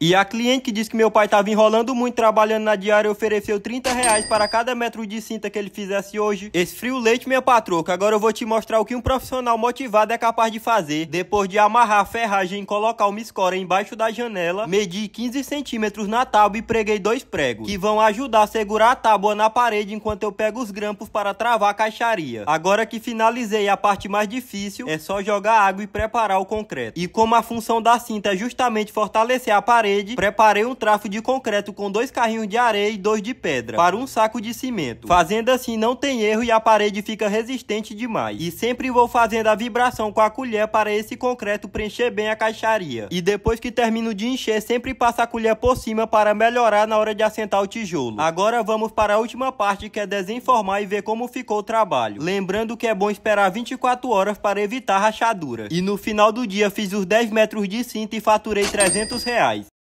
E a cliente que disse que meu pai estava enrolando muito trabalhando na diária ofereceu 30 reais para cada metro de cinta que ele fizesse hoje. Esfrio o leite, minha patroca. Agora eu vou te mostrar o que um profissional motivado é capaz de fazer. Depois de amarrar a ferragem e colocar uma escora embaixo da janela, medi 15 centímetros na tábua e preguei dois pregos, que vão ajudar a segurar a tábua na parede enquanto eu pego os grampos para travar a caixaria. Agora que finalizei a parte mais difícil, é só jogar água e preparar o concreto. E como a função da cinta é justamente fortalecer a parede, parede, preparei um trafo de concreto com dois carrinhos de areia e dois de pedra para um saco de cimento. Fazendo assim não tem erro e a parede fica resistente demais. E sempre vou fazendo a vibração com a colher para esse concreto preencher bem a caixaria. E depois que termino de encher, sempre passo a colher por cima para melhorar na hora de assentar o tijolo. Agora vamos para a última parte que é desenformar e ver como ficou o trabalho. Lembrando que é bom esperar 24 horas para evitar rachadura. E no final do dia fiz os 10 metros de cinta e faturei 300 reais.